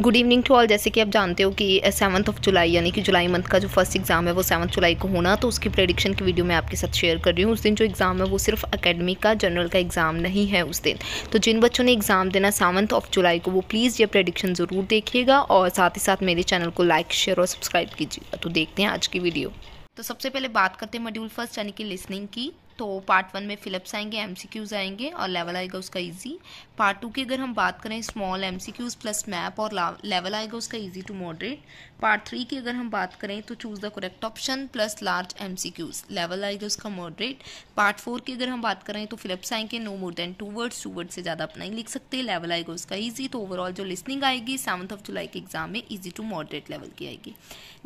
good evening to all जैसे कि आप जानते हो कि सेवन्थ ऑफ जुलाई यानी कि जुलाई मंथ का जो फर्स्ट एग्ज़ाम है वो सेवन्थ जुलाई को होना तो उसकी प्रेडिक्शन की वीडियो मैं आपके साथ शेयर कर रही हूँ उस दिन जो एग्ज़ाम है वो सिर्फ अकेडमिक का जनरल का एग्ज़ाम नहीं है उस दिन तो जिन बच्चों ने एग्ज़ाम देना सेवन्थ ऑफ जुलाई को वो प्लीज़ ये प्रडिक्शन ज़रूर देखिएगा और साथ ही साथ मेरे चैनल को लाइक शेयर और सब्सक्राइब कीजिएगा तो देखते हैं आज की वीडियो तो सबसे पहले बात करते हैं मॉड्यूल फर्स्ट यानी कि लिसनिंग की तो पार्ट वन में फिलिप्स आएंगे एमसीक्यूज आएंगे और लेवल आएगा उसका इजी पार्ट टू की अगर हम बात करें स्मॉल एमसीक्यूज प्लस मैप और लेवल आएगा उसका easy to moderate part three की अगर हम बात करें तो choose the correct option plus large MCQs level आएगा उसका मॉडरेट पार्ट फोर की अगर हम बात करें तो फिलिप्स आएंगे no more than two words two word से ज़्यादा अपना ही लिख सकते हैं लेवल आएगा उसका ईजी तो ओवरऑल जो लिसनिंग आएगी सेवंथ ऑफ जुलाई के एग्जाम में ईजी टू मॉडरेट लेवल की आएगी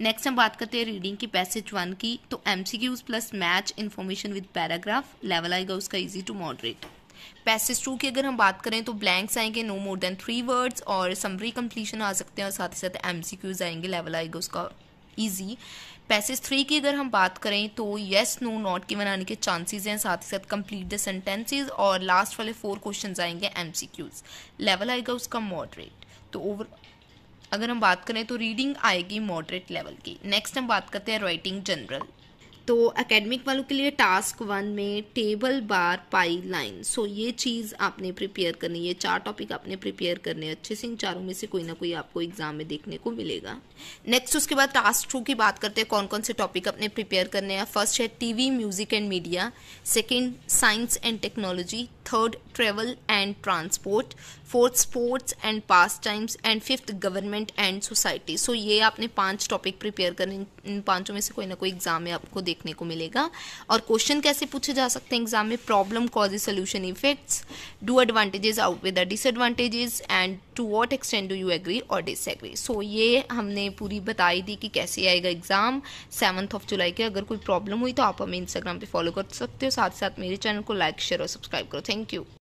नेक्स्ट हम बात करते हैं रीडिंग की पैसेज वन की तो M plus match information with para paragraph level आएगा उसका easy to moderate passage two की अगर हम बात करें तो ब्लैंक्स आएंगे no more than three words और समरी कंप्लीशन आ सकते हैं और साथ ही साथ एम क्यूज आएंगे लेवल आएगा उसका ईजी पैसेज थ्री की अगर हम बात करें तो येस नो नॉट की बनाने के चांसेज हैं साथ ही साथ कंप्लीट द सेंटेंसेज और लास्ट वाले फोर क्वेश्चन आएंगे एम क्यूज लेवल आएगा उसका मॉडरेट तो ओवर अगर हम बात करें तो रीडिंग आएगी मॉडरेट लेवल की नेक्स्ट हम बात करते हैं राइटिंग जनरल तो एकेडमिक वालों के लिए टास्क वन में table bar pie line so ये चीज़ आपने प्रिपेयर करनी है चार टॉपिक आपने प्रिपेयर करने अच्छे से इन चारों में से कोई ना कोई आपको एग्जाम में देखने को मिलेगा नेक्स्ट उसके बाद टास्क टू की बात करते हैं कौन कौन से टॉपिक अपने प्रिपेयर करने हैं फर्स्ट है TV music and media second science and technology third travel and transport fourth sports and pastimes and fifth government and society so ये आपने पांच टॉपिक प्रिपेयर करने इन पांचों में से कोई ना कोई एग्जाम में आपको देख देखने को मिलेगा और क्वेश्चन कैसे पूछे जा सकते हैं एग्जाम में problem causes solution effects do advantages outweigh the disadvantages and to what extent do you agree और डिसएग्री सो ये हमने पूरी बताई दी कि कैसे आएगा एग्ज़ाम सेवन्थ ऑफ जुलाई के अगर कोई प्रॉब्लम हुई तो आप हमें इंस्टाग्राम पर फॉलो कर सकते हो साथ साथ मेरे चैनल को लाइक शेयर और सब्सक्राइब करो थैंक यू